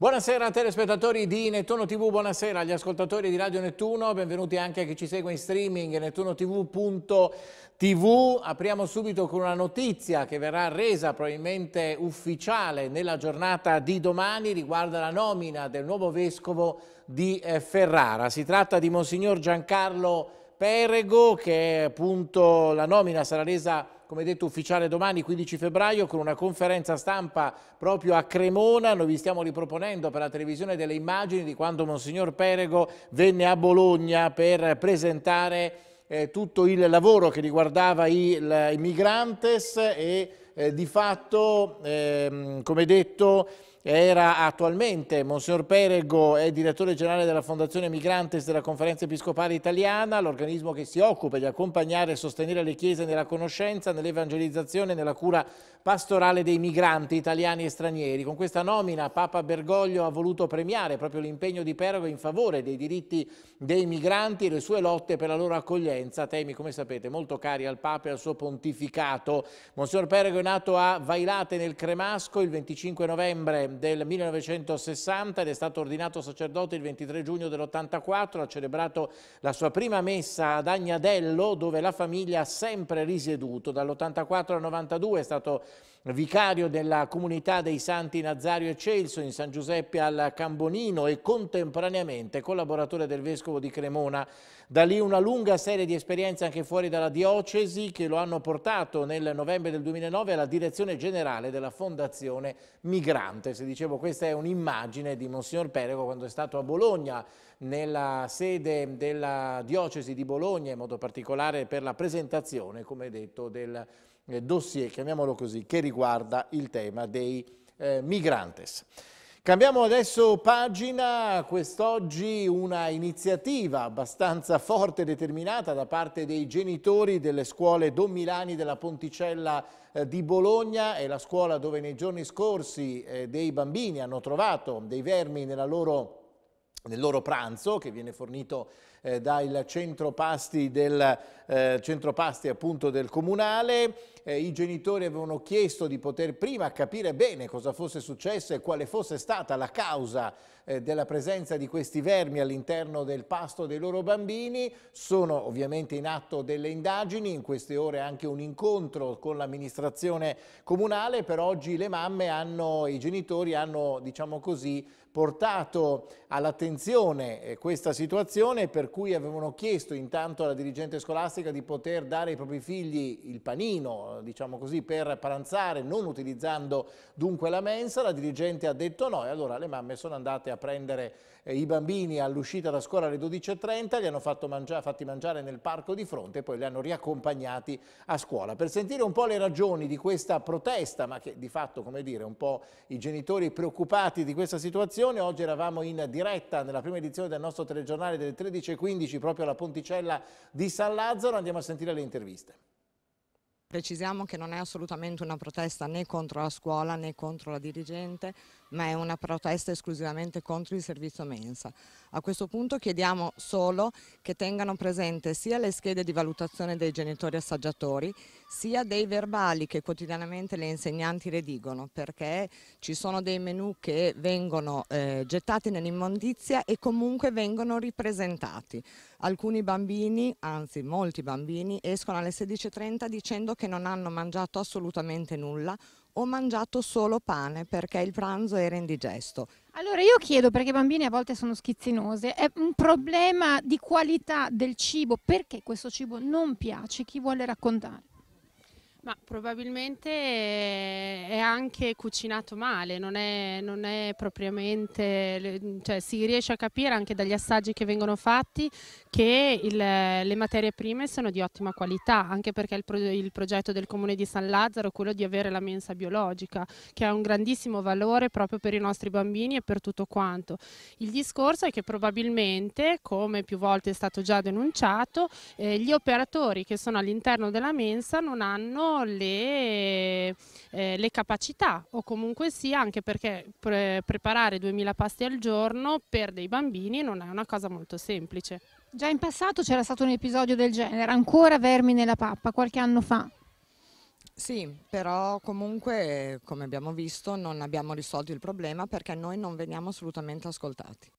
Buonasera telespettatori di Nettuno TV, buonasera agli ascoltatori di Radio Nettuno, benvenuti anche a chi ci segue in streaming nettunotv.tv. Apriamo subito con una notizia che verrà resa probabilmente ufficiale nella giornata di domani riguarda la nomina del nuovo vescovo di eh, Ferrara. Si tratta di Monsignor Giancarlo Perego che appunto la nomina sarà resa ufficiale come detto, ufficiale domani 15 febbraio con una conferenza stampa proprio a Cremona. Noi vi stiamo riproponendo per la televisione delle immagini di quando Monsignor Perego venne a Bologna per presentare eh, tutto il lavoro che riguardava i, i migrantes e eh, di fatto, ehm, come detto, era attualmente Monsignor Perego, è direttore generale della Fondazione Migrantes della Conferenza Episcopale Italiana, l'organismo che si occupa di accompagnare e sostenere le chiese nella conoscenza, nell'evangelizzazione e nella cura pastorale dei migranti italiani e stranieri. Con questa nomina Papa Bergoglio ha voluto premiare proprio l'impegno di Perego in favore dei diritti dei migranti e le sue lotte per la loro accoglienza, temi come sapete molto cari al Papa e al suo pontificato. Monsignor Perego è nato a Vailate nel Cremasco il 25 novembre del 1960 ed è stato ordinato sacerdote il 23 giugno dell'84, ha celebrato la sua prima messa ad Agnadello dove la famiglia ha sempre risieduto. Dall'84 al 92 è stato vicario della comunità dei Santi Nazario e Celso in San Giuseppe al Cambonino e contemporaneamente collaboratore del Vescovo di Cremona. Da lì una lunga serie di esperienze anche fuori dalla diocesi che lo hanno portato nel novembre del 2009 alla direzione generale della Fondazione Migrante. Se dicevo questa è un'immagine di Monsignor Perego quando è stato a Bologna nella sede della diocesi di Bologna, in modo particolare per la presentazione, come detto, del eh, dossier, chiamiamolo così, che riguarda il tema dei eh, migrantes. Cambiamo adesso pagina, quest'oggi una iniziativa abbastanza forte e determinata da parte dei genitori delle scuole Don Milani della Ponticella eh, di Bologna, è la scuola dove nei giorni scorsi eh, dei bambini hanno trovato dei vermi nella loro nel loro pranzo che viene fornito eh, dal centro pasti, del, eh, centro pasti appunto del comunale eh, i genitori avevano chiesto di poter prima capire bene cosa fosse successo e quale fosse stata la causa eh, della presenza di questi vermi all'interno del pasto dei loro bambini. Sono ovviamente in atto delle indagini, in queste ore anche un incontro con l'amministrazione comunale, per oggi le mamme hanno, i genitori hanno, diciamo così, portato all'attenzione eh, questa situazione per cui avevano chiesto intanto alla dirigente scolastica di poter dare ai propri figli il panino, diciamo così, per pranzare non utilizzando dunque la mensa, la dirigente ha detto no e allora le mamme sono andate a prendere eh, i bambini all'uscita da scuola alle 12.30, li hanno mangia fatti mangiare nel parco di fronte e poi li hanno riaccompagnati a scuola. Per sentire un po' le ragioni di questa protesta, ma che di fatto, come dire, un po' i genitori preoccupati di questa situazione, oggi eravamo in diretta nella prima edizione del nostro telegiornale delle 13.15 proprio alla Ponticella di San Lazzaro, andiamo a sentire le interviste. Precisiamo che non è assolutamente una protesta né contro la scuola né contro la dirigente, ma è una protesta esclusivamente contro il servizio mensa. A questo punto chiediamo solo che tengano presente sia le schede di valutazione dei genitori assaggiatori, sia dei verbali che quotidianamente le insegnanti redigono, perché ci sono dei menu che vengono eh, gettati nell'immondizia e comunque vengono ripresentati. Alcuni bambini, anzi molti bambini, escono alle 16.30 dicendo che non hanno mangiato assolutamente nulla, ho mangiato solo pane perché il pranzo era indigesto. Allora io chiedo, perché i bambini a volte sono schizzinosi, è un problema di qualità del cibo, perché questo cibo non piace? Chi vuole raccontare? Ma probabilmente è anche cucinato male, non è, non è propriamente, cioè si riesce a capire anche dagli assaggi che vengono fatti che il, le materie prime sono di ottima qualità, anche perché il, pro, il progetto del comune di San Lazzaro è quello di avere la mensa biologica, che ha un grandissimo valore proprio per i nostri bambini e per tutto quanto. Il discorso è che probabilmente, come più volte è stato già denunciato, eh, gli operatori che sono all'interno della mensa non hanno le, eh, le capacità o comunque sì anche perché pre preparare 2000 pasti al giorno per dei bambini non è una cosa molto semplice. Già in passato c'era stato un episodio del genere, ancora vermi nella pappa, qualche anno fa. Sì, però comunque, come abbiamo visto, non abbiamo risolto il problema perché noi non veniamo assolutamente ascoltati.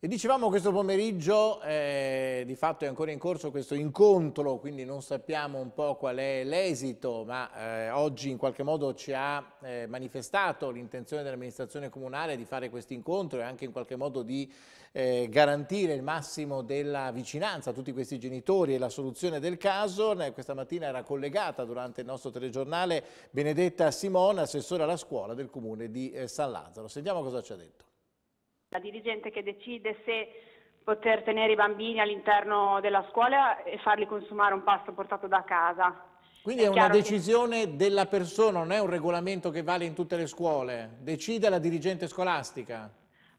E dicevamo questo pomeriggio, eh, di fatto è ancora in corso questo incontro, quindi non sappiamo un po' qual è l'esito, ma eh, oggi in qualche modo ci ha eh, manifestato l'intenzione dell'amministrazione comunale di fare questo incontro e anche in qualche modo di eh, garantire il massimo della vicinanza a tutti questi genitori e la soluzione del caso. Questa mattina era collegata durante il nostro telegiornale Benedetta Simona, assessore alla scuola del comune di eh, San Lazzaro. Sentiamo cosa ci ha detto. La dirigente che decide se poter tenere i bambini all'interno della scuola e farli consumare un pasto portato da casa. Quindi è, è una decisione che... della persona, non è un regolamento che vale in tutte le scuole, decide la dirigente scolastica.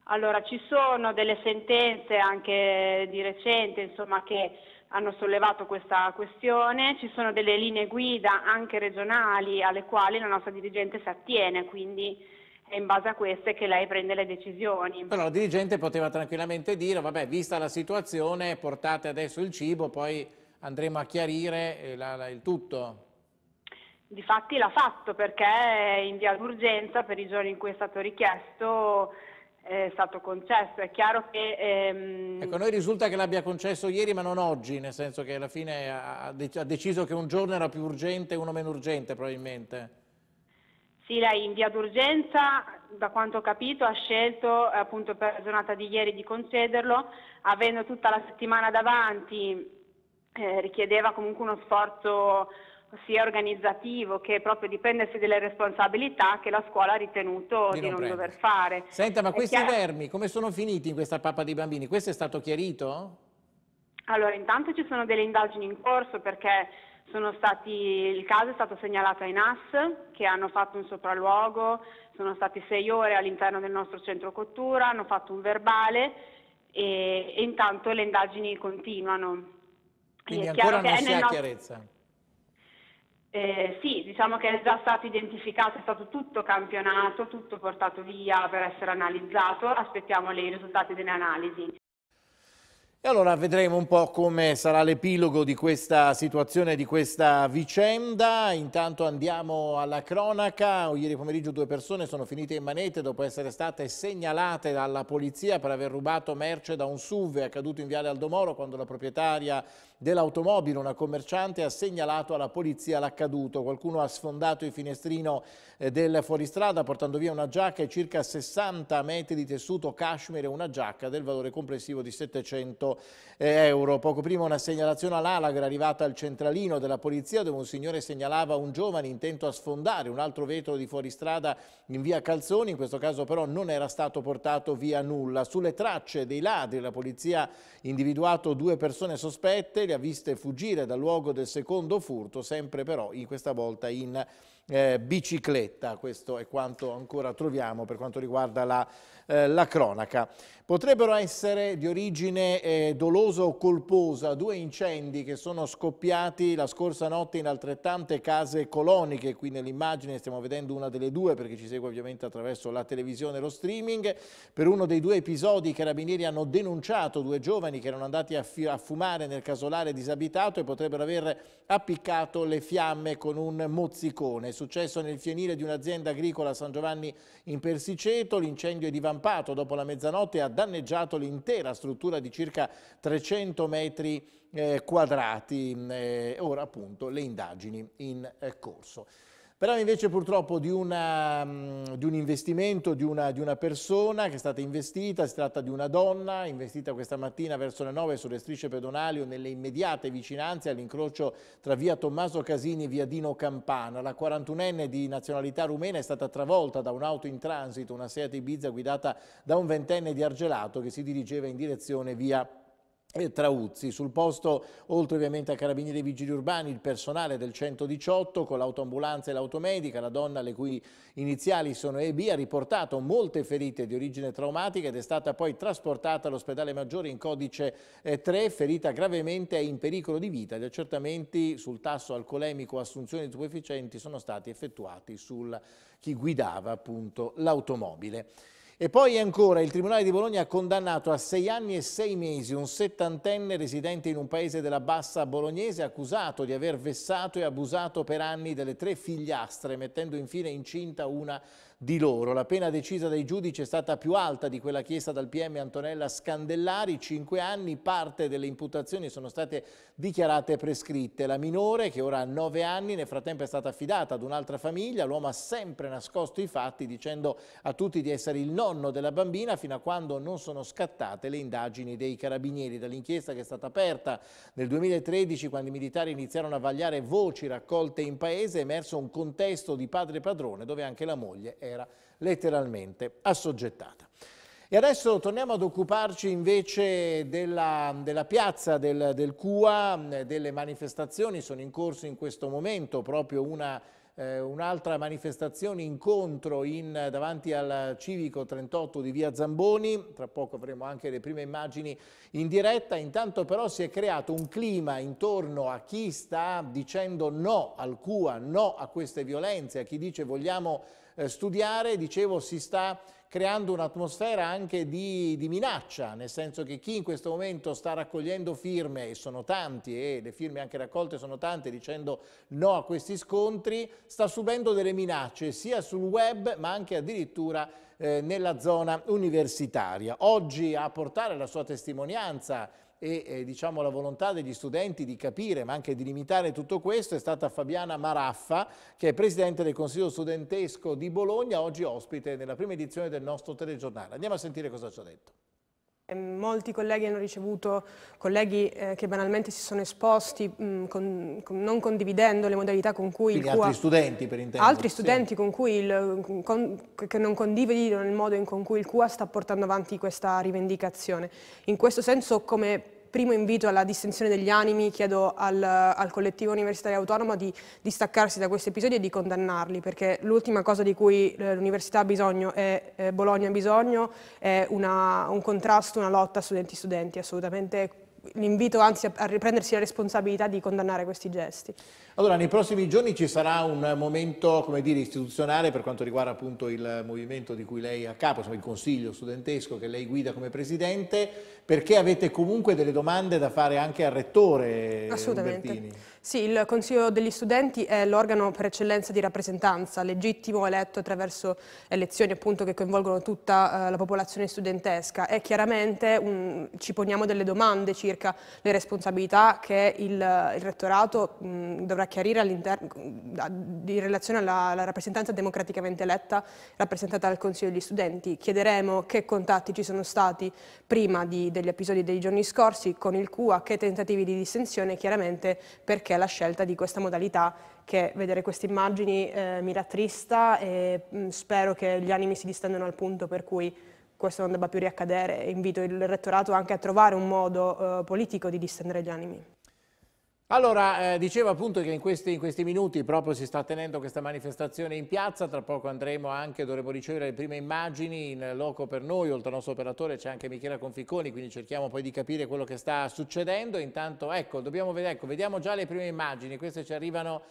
Allora, ci sono delle sentenze anche di recente insomma, che hanno sollevato questa questione, ci sono delle linee guida anche regionali alle quali la nostra dirigente si attiene, quindi è in base a queste che lei prende le decisioni. Però la dirigente poteva tranquillamente dire, vabbè, vista la situazione, portate adesso il cibo, poi andremo a chiarire eh, la, la, il tutto. Difatti l'ha fatto perché in via d'urgenza per i giorni in cui è stato richiesto è stato concesso. È chiaro che... Ehm... Ecco, a noi risulta che l'abbia concesso ieri ma non oggi, nel senso che alla fine ha, ha deciso che un giorno era più urgente e uno meno urgente probabilmente. Sì, lei in via d'urgenza, da quanto ho capito, ha scelto appunto per la giornata di ieri di concederlo, avendo tutta la settimana davanti, eh, richiedeva comunque uno sforzo sia organizzativo che proprio di prendersi delle responsabilità che la scuola ha ritenuto di, di non, non dover fare. Senta, ma è questi chiaro... vermi come sono finiti in questa pappa dei bambini? Questo è stato chiarito? Allora, intanto ci sono delle indagini in corso perché Stati, il caso è stato segnalato ai NAS che hanno fatto un sopralluogo, sono stati sei ore all'interno del nostro centro cottura, hanno fatto un verbale e, e intanto le indagini continuano. Quindi è ancora non si ha chiarezza? Eh, sì, diciamo che è già stato identificato, è stato tutto campionato, tutto portato via per essere analizzato, aspettiamo i risultati delle analisi. E allora vedremo un po' come sarà l'epilogo di questa situazione, di questa vicenda. Intanto andiamo alla cronaca. Ieri pomeriggio due persone sono finite in manette dopo essere state segnalate dalla polizia per aver rubato merce da un SUV accaduto in Viale Aldomoro quando la proprietaria dell'automobile, una commerciante, ha segnalato alla polizia l'accaduto. Qualcuno ha sfondato il finestrino eh, del fuoristrada portando via una giacca e circa 60 metri di tessuto cashmere, una giacca del valore complessivo di 700 euro euro. Poco prima una segnalazione all'Alagra arrivata al centralino della polizia dove un signore segnalava un giovane intento a sfondare un altro vetro di fuoristrada in via Calzoni, in questo caso però non era stato portato via nulla. Sulle tracce dei ladri la polizia ha individuato due persone sospette, le ha viste fuggire dal luogo del secondo furto, sempre però in questa volta in eh, bicicletta. Questo è quanto ancora troviamo per quanto riguarda la eh, la cronaca. Potrebbero essere di origine eh, dolosa o colposa due incendi che sono scoppiati la scorsa notte in altrettante case coloniche. Qui nell'immagine stiamo vedendo una delle due perché ci segue ovviamente attraverso la televisione e lo streaming. Per uno dei due episodi i carabinieri hanno denunciato due giovani che erano andati a, a fumare nel casolare disabitato e potrebbero aver appiccato le fiamme con un mozzicone. È successo nel fienile di un'azienda agricola a San Giovanni in Persiceto. L'incendio è divampiato rampato dopo la mezzanotte ha danneggiato l'intera struttura di circa 300 metri eh, quadrati. Mm, eh, ora appunto le indagini in eh, corso. Parliamo invece purtroppo di, una, ehm, di un investimento, di una, di una, persona che è stata investita, si tratta di una donna investita questa mattina verso le 9 sulle strisce pedonali o nelle immediate vicinanze all'incrocio tra via Tommaso Casini e via Dino Campana. La 41enne di nazionalità rumena è stata travolta da un'auto in transito, una Seat Ibiza guidata da un ventenne di Argelato che si dirigeva in direzione via e Trauzzi. Sul posto, oltre ovviamente a carabinieri e vigili urbani, il personale del 118 con l'autoambulanza e l'automedica, la donna le cui iniziali sono EB, ha riportato molte ferite di origine traumatica ed è stata poi trasportata all'ospedale maggiore in codice 3, eh, ferita gravemente e in pericolo di vita. Gli accertamenti sul tasso alcolemico assunzione di stupefacenti sono stati effettuati su chi guidava appunto l'automobile. E poi ancora il Tribunale di Bologna ha condannato a sei anni e sei mesi un settantenne residente in un paese della Bassa Bolognese accusato di aver vessato e abusato per anni delle tre figliastre mettendo infine incinta una di loro. La pena decisa dai giudici è stata più alta di quella chiesta dal PM Antonella Scandellari, 5 anni, parte delle imputazioni sono state dichiarate prescritte. La minore, che ora ha 9 anni, nel frattempo è stata affidata ad un'altra famiglia, l'uomo ha sempre nascosto i fatti dicendo a tutti di essere il nonno della bambina fino a quando non sono scattate le indagini dei carabinieri. Dall'inchiesta che è stata aperta nel 2013 quando i militari iniziarono a vagliare voci raccolte in paese è emerso un contesto di padre padrone dove anche la moglie è era letteralmente assoggettata. E adesso torniamo ad occuparci invece della, della piazza del, del, CUA, delle manifestazioni, sono in corso in questo momento proprio una eh, un'altra manifestazione, incontro in, davanti al civico 38 di via Zamboni, tra poco avremo anche le prime immagini in diretta, intanto però si è creato un clima intorno a chi sta dicendo no al CUA, no a queste violenze, a chi dice vogliamo eh, studiare, dicevo si sta creando un'atmosfera anche di, di, minaccia, nel senso che chi in questo momento sta raccogliendo firme, e sono tanti, e le firme anche raccolte sono tante, dicendo no a questi scontri, sta subendo delle minacce sia sul web ma anche addirittura eh, nella zona universitaria. Oggi a portare la sua testimonianza e eh, diciamo, la volontà degli studenti di capire ma anche di limitare tutto questo è stata Fabiana Maraffa che è presidente del Consiglio Studentesco di Bologna, oggi ospite nella prima edizione del nostro telegiornale. Andiamo a sentire cosa ci ha detto. Molti colleghi hanno ricevuto, colleghi eh, che banalmente si sono esposti mh, mm, con, con, non condividendo le modalità con cui il altri studenti per intenderlo. Altri sì. studenti con cui il, con, che non condividono il modo in cui il CUA sta portando avanti questa rivendicazione. In questo senso come primo invito alla distensione degli animi, chiedo al, al collettivo universitario autonomo di distaccarsi da questi episodi e di condannarli, perché l'ultima cosa di cui eh, l'università ha bisogno e eh, Bologna ha bisogno è una, un contrasto, una lotta studenti-studenti assolutamente l'invito anzi a riprendersi la responsabilità di condannare questi gesti. Allora, nei prossimi giorni ci sarà un momento, come dire, istituzionale per quanto riguarda appunto il movimento di cui lei è a capo, insomma il consiglio studentesco che lei guida come presidente, perché avete comunque delle domande da fare anche al rettore Assolutamente. Sì, il consiglio degli studenti è l'organo per eccellenza di rappresentanza, legittimo eletto attraverso elezioni appunto che coinvolgono tutta eh, la popolazione studentesca e chiaramente un, ci poniamo delle domande circa circa le responsabilità che il, il rettorato mh, dovrà chiarire in relazione alla, alla rappresentanza democraticamente eletta rappresentata dal Consiglio degli Studenti. Chiederemo che contatti ci sono stati prima di, degli episodi dei giorni scorsi con il CUA, che tentativi di distensione, chiaramente perché la scelta di questa modalità che vedere queste immagini eh, mi rattrista e mh, spero che gli animi si distendano al punto per cui questo non debba più riaccadere e invito il rettorato anche a trovare un modo eh, politico di distendere gli animi. Allora, eh, dicevo appunto che in questi, in questi, minuti proprio si sta tenendo questa manifestazione in piazza, tra poco andremo anche, dovremo ricevere le prime immagini in loco per noi, oltre al nostro operatore c'è anche Michela Conficconi, quindi cerchiamo poi di capire quello che sta succedendo. Intanto, ecco, dobbiamo vedere, ecco, vediamo già le prime immagini, queste ci arrivano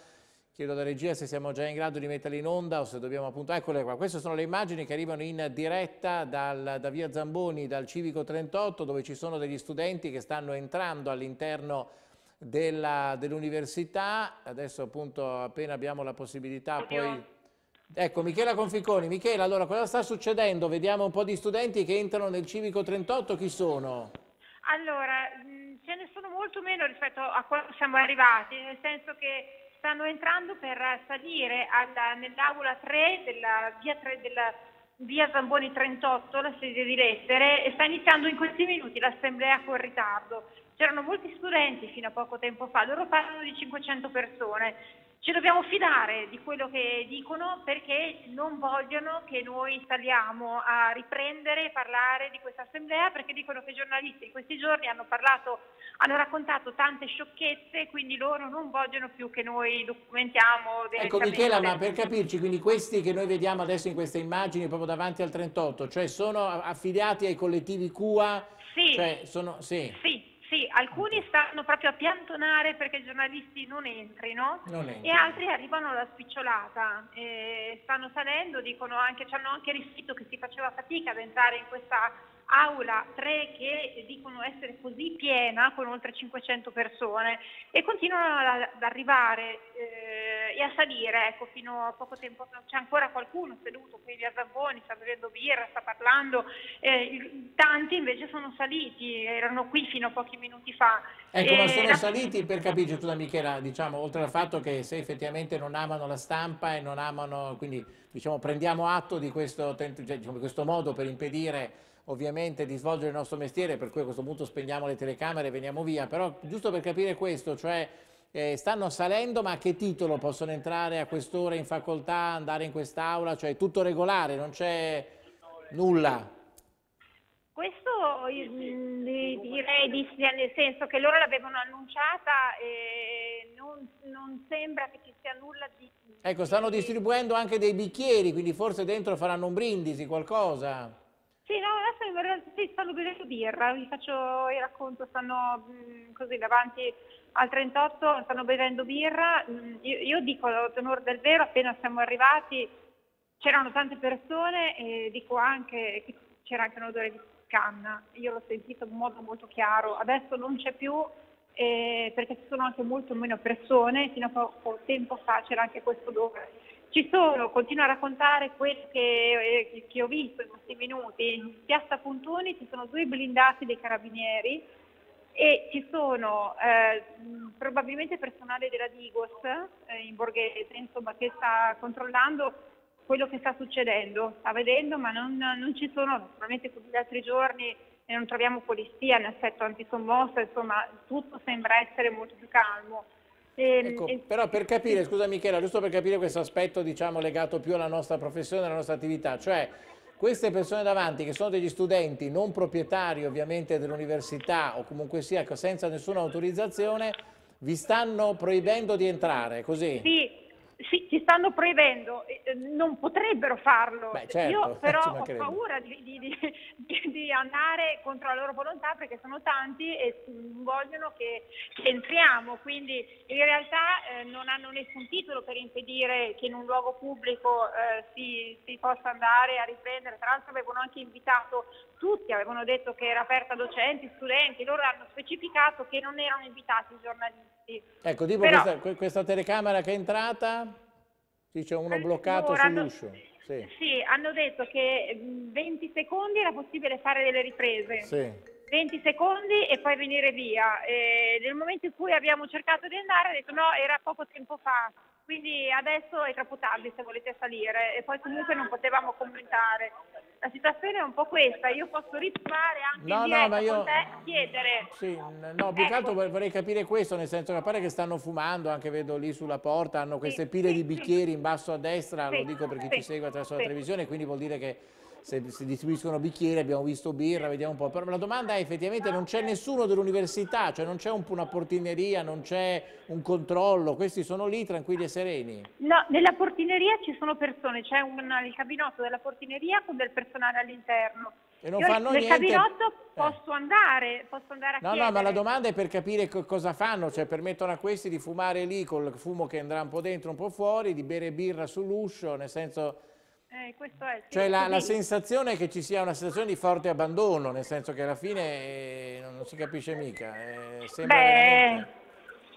Chiedo alla regia se siamo già in grado di metterle in onda o se dobbiamo appunto... Eccole qua, queste sono le immagini che arrivano in diretta dal, da via Zamboni, dal Civico 38, dove ci sono degli studenti che stanno entrando all'interno dell'università. Dell Adesso appunto appena abbiamo la possibilità poi... Ecco, Michela Conficoni. Michela, allora cosa sta succedendo? Vediamo un po' di studenti che entrano nel Civico 38, chi sono? Allora, ce ne sono molto meno rispetto a quando siamo arrivati, nel senso che stanno entrando per salire nell'aula 3 della via 3 della via Zamboni 38, la sede di lettere, e sta iniziando in questi minuti l'assemblea con ritardo. C'erano molti studenti fino a poco tempo fa, loro parlano di 500 persone. Ci dobbiamo fidare di quello che dicono perché non vogliono che noi saliamo a riprendere e parlare di questa assemblea perché dicono che i giornalisti in questi giorni hanno, parlato, hanno raccontato tante sciocchezze quindi loro non vogliono più che noi documentiamo. Ecco Michela, ma per capirci, quindi questi che noi vediamo adesso in queste immagini proprio davanti al 38, cioè sono affiliati ai collettivi CUA? Sì. Cioè sono, sì. sì sì, alcuni stanno proprio a piantonare perché i giornalisti non entrino, non e altri arrivano alla spicciolata, stanno salendo, dicono anche, ci hanno anche riferito che si faceva fatica ad entrare in questa aula 3 che dicono essere così piena con oltre 500 persone e continuano ad arrivare eh, e a salire, ecco fino a poco tempo fa c'è ancora qualcuno seduto qui via Zabboni, sta bevendo birra, sta parlando, eh, tanti invece sono saliti, erano qui fino a pochi minuti fa. Ecco, e... ma sono saliti per capire tu da Michela, diciamo, oltre al fatto che se effettivamente non amano la stampa e non amano, quindi diciamo prendiamo atto di questo, diciamo, questo modo per impedire ovviamente di svolgere il nostro mestiere, per cui a questo punto spegniamo le telecamere e veniamo via, però giusto per capire questo, cioè eh, stanno salendo ma a che titolo possono entrare a quest'ora in facoltà, andare in quest'aula, cioè tutto regolare, non c'è nulla. Questo io, mm, direi di sì, nel senso che loro l'avevano annunciata e non, non, sembra che ci sia nulla di... Ecco, stanno distribuendo anche dei bicchieri, quindi forse dentro faranno un brindisi, qualcosa. Sì, no, adesso in realtà sì, stanno bevendo birra, vi faccio il racconto, stanno mh, mm, così davanti al 38, stanno bevendo birra, mm, io, io, dico l'onore del vero, appena siamo arrivati c'erano tante persone e dico anche che c'era anche un odore di canna, io l'ho sentito in modo molto chiaro, adesso non c'è più eh, perché ci sono anche molto meno persone, fino a poco tempo fa c'era anche questo odore ci sono, continuo a raccontare quello che, eh, che ho visto in questi minuti. In piazza Puntoni ci sono due blindati dei carabinieri e ci sono eh, probabilmente personale della Digos eh, in borghese insomma, che sta controllando quello che sta succedendo, sta vedendo ma non, non ci sono, naturalmente tutti gli altri giorni e non troviamo polizia, in assetto antisommossa, insomma tutto sembra essere molto più calmo. Ehm, ecco, eh, però per capire, scusa Michela, giusto per capire questo aspetto diciamo, legato più alla nostra professione, alla nostra attività, cioè queste persone davanti che sono degli studenti non proprietari ovviamente dell'università o comunque sia senza nessuna autorizzazione, vi stanno proibendo di entrare, così? Sì, sì, ci stanno proibendo, non potrebbero farlo. Beh, certo, Io però ho paura di, di, di, di, andare contro la loro volontà perché sono tanti e vogliono che, che entriamo. Quindi in realtà eh, non hanno nessun titolo per impedire che in un luogo pubblico eh, si, si, possa andare a riprendere. Tra l'altro avevano anche invitato tutti avevano detto che era aperta a docenti, studenti, loro hanno specificato che non erano invitati i giornalisti. Ecco, tipo Però... questa, questa, telecamera che è entrata, qui c'è uno bloccato sull'uscio. Sì. sì. hanno detto che 20 secondi era possibile fare delle riprese. Sì. 20 secondi e poi venire via. E nel momento in cui abbiamo cercato di andare, ha detto no, era poco tempo fa quindi adesso è troppo tardi se volete salire e poi comunque non potevamo commentare. La situazione è un po' questa, io posso ritornare anche no, no, ma io... te, chiedere. Sì, no, più ecco. che altro vorrei capire questo, nel senso che pare che stanno fumando, anche vedo lì sulla porta, hanno queste sì, pile sì, di bicchieri sì. in basso a destra, lo dico per chi ci segue attraverso la televisione, quindi vuol dire che se si distribuiscono bicchieri, abbiamo visto birra, vediamo un po'. Però la domanda è effettivamente non c'è nessuno dell'università, cioè non c'è un, una portineria, non c'è un controllo, questi sono lì tranquilli e sereni. No, nella portineria ci sono persone, c'è il cabinotto della portineria con del personale all'interno. E non Io fanno nel niente. cabinotto eh. posso andare, posso andare a no, chiedere. No, ma la domanda è per capire co cosa fanno, cioè permettono a questi di fumare lì col fumo che andrà un po' dentro, un po' fuori, di bere birra sull'uscio, nel senso eh, cioè la, la, sensazione è che ci sia una sensazione di forte abbandono, nel senso che alla fine eh, non, non si capisce mica. Eh, Beh, veramente...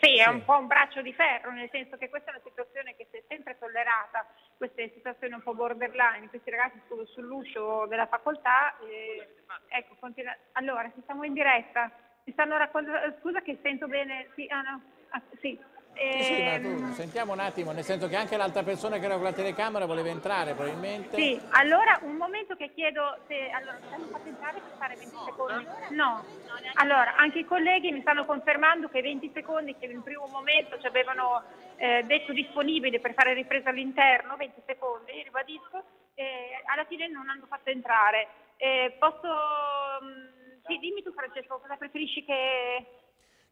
sì, è sì. un po' un braccio di ferro, nel senso che questa è una situazione che si è sempre tollerata, queste situazioni un po' borderline, questi ragazzi sono sull'uscio della facoltà, eh, ecco, continua... allora, siamo in diretta, mi stanno raccontando, scusa che sento bene, sì, ah no, ah, sì. Sì, sì, ma tu, ehm, sentiamo un attimo, nel senso che anche l'altra persona che era con la telecamera voleva entrare probabilmente. Sì, allora un momento che chiedo se allora mi fate entrare per fare 20 secondi. No. Allora, anche i colleghi mi stanno confermando che 20 secondi che in primo momento ci avevano eh, detto disponibili per fare ripresa all'interno, 20 secondi, ribadisco, eh, alla fine non hanno fatto entrare. Eh, posso. Mh, mm, sì, dimmi tu Francesco, cosa preferisci che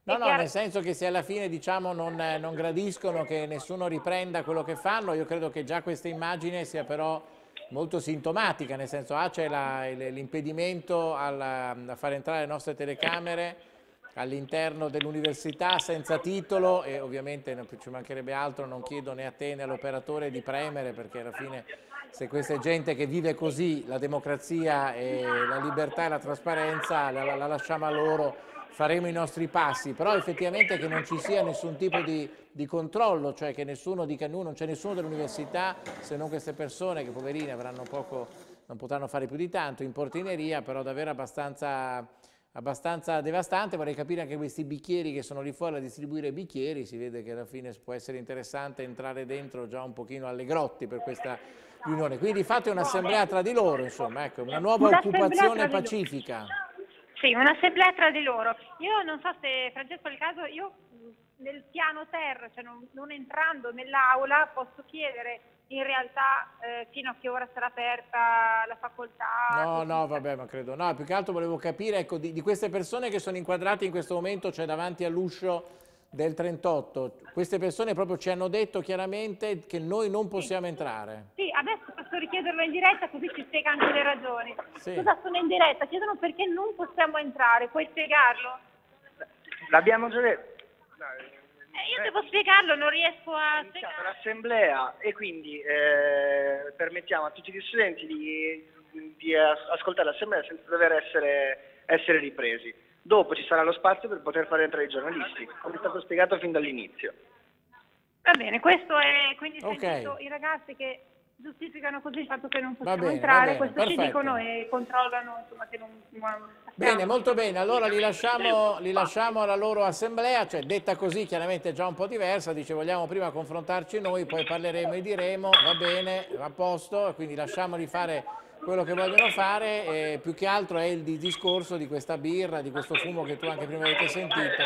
No, no, nel senso che se alla fine diciamo, non, non, gradiscono che nessuno riprenda quello che fanno, io credo che già questa immagine sia però molto sintomatica, nel senso ah, c'è l'impedimento a far entrare le nostre telecamere all'interno dell'università senza titolo e ovviamente ci mancherebbe altro, non chiedo né a te né all'operatore di premere perché alla fine se questa è gente che vive così la democrazia, e la libertà e la trasparenza la, la lasciamo a loro faremo i nostri passi, però effettivamente che non ci sia nessun tipo di, di controllo, cioè che nessuno dica nulla, non c'è nessuno dell'università se non queste persone che poverine avranno poco, non potranno fare più di tanto, in portineria però davvero abbastanza, abbastanza devastante, vorrei capire anche questi bicchieri che sono lì fuori a distribuire bicchieri, si vede che alla fine può essere interessante entrare dentro già un pochino alle grotti per questa riunione, quindi fate un'assemblea tra di loro insomma, ecco, una nuova occupazione pacifica. Sì, un'assemblea tra di loro. Io non so se Francesco è il caso, io mm, nel piano terra, cioè non, non entrando nell'aula, posso chiedere in realtà eh, fino a che ora sarà aperta la facoltà? No, no, vabbè, ma credo. No, più che altro volevo capire, ecco, di, di queste persone che sono inquadrate in questo momento, cioè davanti all'uscio del 38, queste persone proprio ci hanno detto chiaramente che noi non possiamo sì, entrare. Sì, richiederlo in diretta così ci spiega anche le ragioni. Sì. Scusa, sono in diretta, chiedono perché non possiamo entrare, puoi spiegarlo? L'abbiamo già detto. Eh, io devo spiegarlo, non riesco a spiegarlo. l'assemblea e quindi eh, permettiamo a tutti gli studenti di, di ascoltare l'assemblea senza dover essere, essere ripresi. Dopo ci sarà lo spazio per poter fare entrare i giornalisti, come è stato spiegato fin dall'inizio. Va bene, questo è quindi okay. i ragazzi che giustificano così il fatto che non possiamo bene, entrare, bene, questo perfetto. ci dicono e controllano insomma, che non... Bene, molto bene, allora li lasciamo, li lasciamo, alla loro assemblea, cioè detta così chiaramente è già un po' diversa, dice vogliamo prima confrontarci noi, poi parleremo e diremo, va bene, a posto, quindi lasciamoli fare quello che vogliono fare, e più che altro è il discorso di questa birra, di questo fumo che tu anche prima avete sentito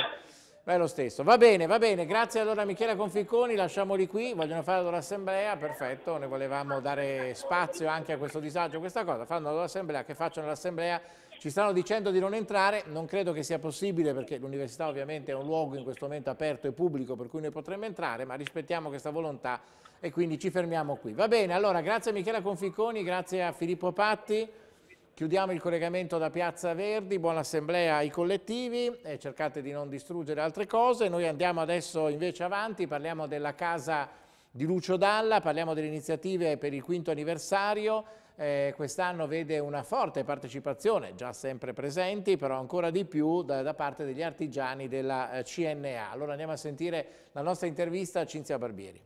Beh, lo stesso. Va bene, va bene. Grazie allora a Michela Conficconi, lasciamoli qui. Vogliono fare l'assemblea, perfetto. Noi volevamo dare spazio anche a questo disagio, a questa cosa. Fanno l'assemblea, che facciano l'assemblea. Ci stanno dicendo di non entrare, non credo che sia possibile perché l'università ovviamente è un luogo in questo momento aperto e pubblico per cui noi potremmo entrare, ma rispettiamo questa volontà e quindi ci fermiamo qui. Va bene, allora grazie a Michela Conficconi, grazie a Filippo Patti. Chiudiamo il collegamento da Piazza Verdi, buona assemblea ai collettivi, e cercate di non distruggere altre cose. Noi andiamo adesso invece avanti, parliamo della casa di Lucio Dalla, parliamo delle iniziative per il quinto anniversario. Eh, Quest'anno vede una forte partecipazione, già sempre presenti, però ancora di più da, da parte degli artigiani della eh, CNA. Allora andiamo a sentire la nostra intervista a Cinzia Barbieri.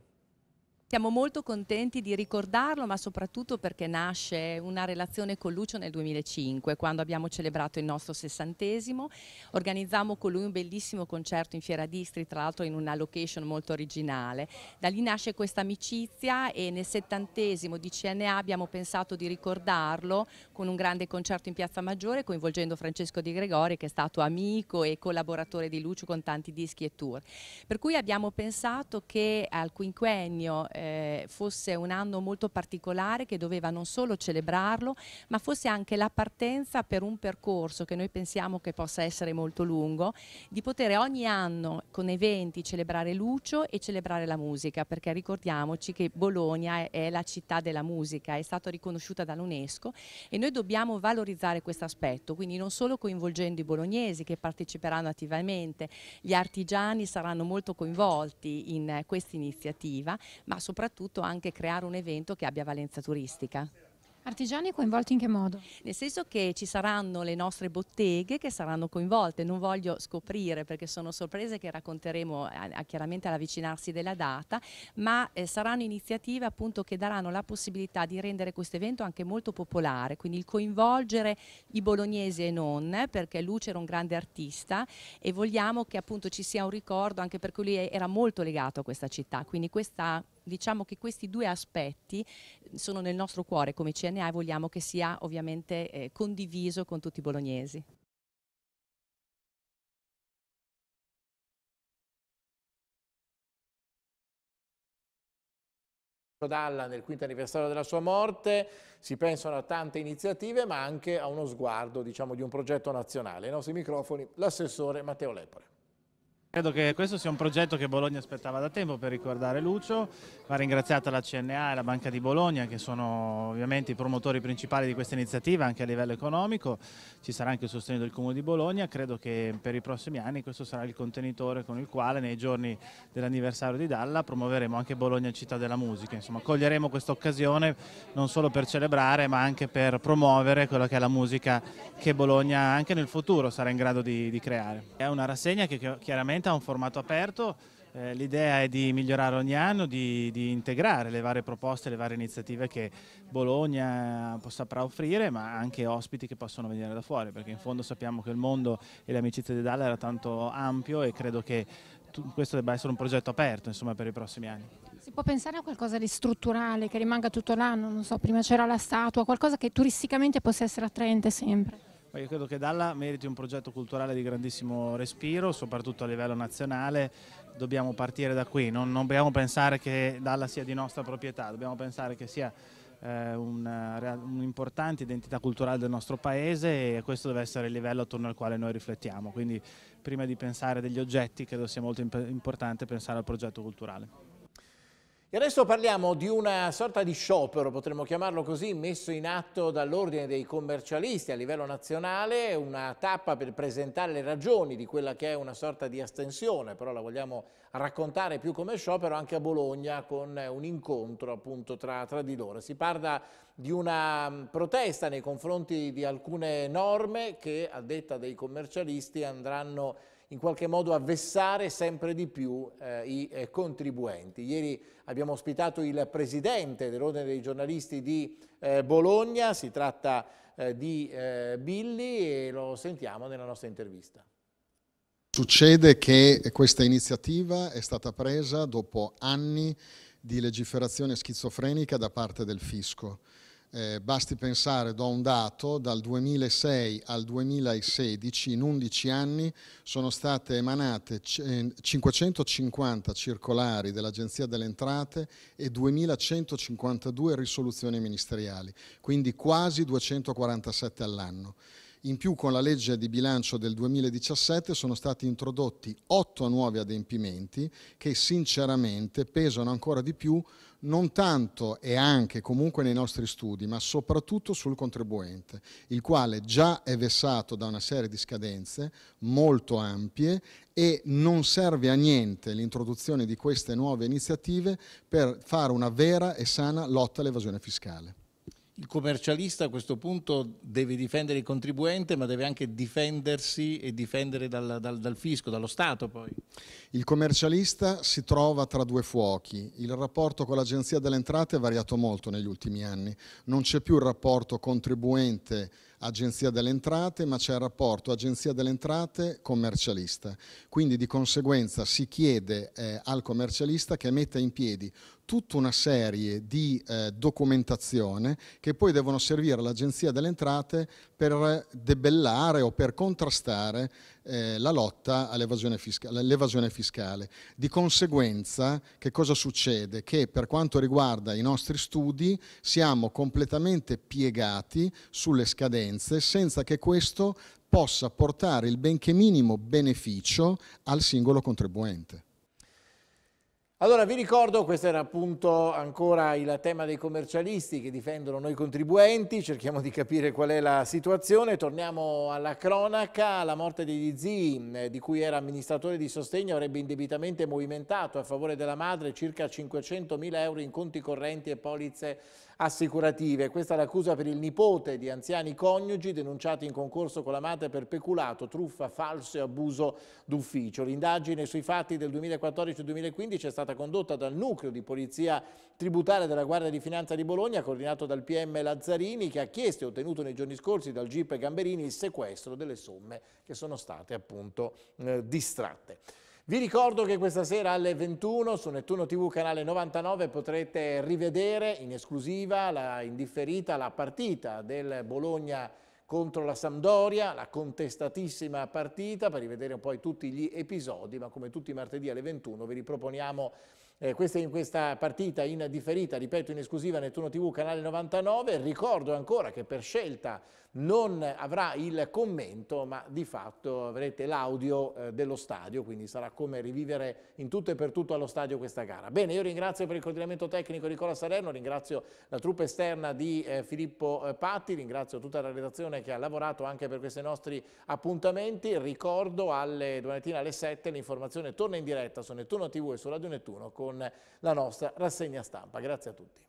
Siamo molto contenti di ricordarlo, ma soprattutto perché nasce una relazione con Lucio nel 2005, quando abbiamo celebrato il nostro sessantesimo. Organizzammo con lui un bellissimo concerto in Fiera Distri, tra l'altro in una location molto originale. Da lì nasce questa amicizia e nel settantesimo di CNA abbiamo pensato di ricordarlo con un grande concerto in Piazza Maggiore, coinvolgendo Francesco Di Gregori, che è stato amico e collaboratore di Lucio con tanti dischi e tour. Per cui abbiamo pensato che al quinquennio eh, fosse un anno molto particolare che doveva non solo celebrarlo, ma fosse anche la partenza per un percorso che noi pensiamo che possa essere molto lungo, di poter ogni anno con eventi celebrare Lucio e celebrare la musica, perché ricordiamoci che Bologna è la città della musica, è stata riconosciuta dall'UNESCO e noi dobbiamo valorizzare questo aspetto, quindi non solo coinvolgendo i bolognesi che parteciperanno attivamente, gli artigiani saranno molto coinvolti in questa iniziativa, ma soprattutto anche creare un evento che abbia valenza turistica. Artigiani coinvolti in che modo? Nel senso che ci saranno le nostre botteghe che saranno coinvolte, non voglio scoprire perché sono sorprese che racconteremo a, a, chiaramente all'avvicinarsi della data, ma eh, saranno iniziative appunto che daranno la possibilità di rendere questo evento anche molto popolare, quindi il coinvolgere i bolognesi e non, perché Luce era un grande artista e vogliamo che appunto ci sia un ricordo anche perché lui era molto legato a questa città, quindi questa diciamo che questi due aspetti eh, sono nel nostro cuore come CNA e vogliamo che sia ovviamente eh, condiviso con tutti i bolognesi. Dalla nel quinto anniversario della sua morte si pensano a tante iniziative ma anche a uno sguardo diciamo, di un progetto nazionale. Ai nostri microfoni l'assessore Matteo Lepore. Credo che questo sia un progetto che Bologna aspettava da tempo per ricordare Lucio, va ringraziata la CNA e la Banca di Bologna che sono ovviamente i promotori principali di questa iniziativa anche a livello economico, ci sarà anche il sostegno del Comune di Bologna, credo che per i prossimi anni questo sarà il contenitore con il quale nei giorni dell'anniversario di Dalla promuoveremo anche Bologna città della musica, insomma coglieremo questa occasione non solo per celebrare ma anche per promuovere quella che è la musica che Bologna anche nel futuro sarà in grado di, di creare. È una rassegna che chiaramente sicuramente ha un formato aperto, eh, l'idea è di migliorare ogni anno, di, di, integrare le varie proposte, le varie iniziative che Bologna saprà offrire, ma anche ospiti che possono venire da fuori, perché in fondo sappiamo che il mondo e l'amicizia di Dalla era tanto ampio e credo che questo debba essere un progetto aperto insomma, per i prossimi anni. Si può pensare a qualcosa di strutturale che rimanga tutto l'anno, non so, prima c'era la statua, qualcosa che turisticamente possa essere attraente sempre? Io credo che Dalla meriti un progetto culturale di grandissimo respiro, soprattutto a livello nazionale. Dobbiamo partire da qui, non, non dobbiamo pensare che Dalla sia di nostra proprietà, dobbiamo pensare che sia eh, un'importante un identità culturale del nostro paese e questo deve essere il livello attorno al quale noi riflettiamo. Quindi prima di pensare degli oggetti credo sia molto imp importante pensare al progetto culturale. E adesso parliamo di una sorta di sciopero, potremmo chiamarlo così, messo in atto dall'Ordine dei commercialisti a livello nazionale, una tappa per presentare le ragioni di quella che è una sorta di astensione, però la vogliamo raccontare più come sciopero anche a Bologna con un incontro appunto tra, tra di loro. Si parla di una mm, protesta nei confronti di alcune norme che a detta dei commercialisti andranno in qualche modo a vessare sempre di più eh, i eh, contribuenti. Ieri abbiamo ospitato il presidente dell'Ordine dei giornalisti di eh, Bologna, si tratta eh, di eh, Billy e lo sentiamo nella nostra intervista. Succede che questa iniziativa è stata presa dopo anni di legiferazione schizofrenica da parte del fisco. Eh, basti pensare, do un dato, dal 2006 al 2016, in 11 anni, sono state emanate 550 eh, circolari dell'Agenzia delle Entrate e 2152 risoluzioni ministeriali, quindi quasi 247 all'anno. In più con la legge di bilancio del 2017 sono stati introdotti otto nuovi adempimenti che sinceramente pesano ancora di più non tanto e anche comunque nei nostri studi, ma soprattutto sul contribuente, il quale già è vessato da una serie di scadenze molto ampie e non serve a niente l'introduzione di queste nuove iniziative per fare una vera e sana lotta all'evasione fiscale il commercialista a questo punto deve difendere il contribuente, ma deve anche difendersi e difendere dal, dal, dal, fisco, dallo Stato poi. Il commercialista si trova tra due fuochi. Il rapporto con l'Agenzia delle Entrate è variato molto negli ultimi anni. Non c'è più il rapporto contribuente Agenzia delle Entrate, ma c'è il rapporto Agenzia delle Entrate commercialista. Quindi di conseguenza si chiede eh, al commercialista che metta in piedi tutta una serie di eh, documentazione che poi devono servire all'Agenzia delle Entrate per debellare o per contrastare eh, la lotta all'evasione fisca- fiscale. Di conseguenza, che cosa succede? Che per quanto riguarda i nostri studi siamo completamente piegati sulle scadenze senza che questo possa portare il benché minimo beneficio al singolo contribuente. Allora vi ricordo, questo era appunto ancora il tema dei commercialisti che difendono noi contribuenti, cerchiamo di capire qual è la situazione, torniamo alla cronaca, la morte degli zii eh, di cui era amministratore di sostegno avrebbe indebitamente movimentato a favore della madre circa 500 mila euro in conti correnti e polizze assicurative. Questa è l'accusa per il nipote di anziani coniugi denunciati in concorso con la madre per peculato, truffa, falso e abuso d'ufficio. L'indagine sui fatti del 2014-2015 è stata condotta dal nucleo di polizia tributaria della Guardia di Finanza di Bologna, coordinato dal PM Lazzarini, che ha chiesto e ottenuto nei giorni scorsi dal GIP Gamberini il sequestro delle somme che sono state appunto eh, distratte. Vi ricordo che questa sera alle 21 su Nettuno TV canale 99 potrete rivedere in esclusiva, la, in differita, la partita del Bologna contro la Sampdoria, la contestatissima partita, per rivedere poi tutti gli episodi, ma come tutti i martedì alle 21 vi riproponiamo eh, questa, in questa partita in differita, ripeto in esclusiva Nettuno TV canale 99, ricordo ancora che per scelta non avrà il commento, ma di fatto avrete l'audio eh, dello stadio, quindi sarà come rivivere in tutto e per tutto allo stadio questa gara. Bene, io ringrazio per il coordinamento tecnico Nicola Salerno, ringrazio la truppa esterna di eh, Filippo eh, Patti, ringrazio tutta la redazione che ha lavorato anche per questi nostri appuntamenti. Ricordo alle domattina alle 7 l'informazione torna in diretta su Nettuno TV e su Radio Nettuno con la nostra rassegna stampa. Grazie a tutti.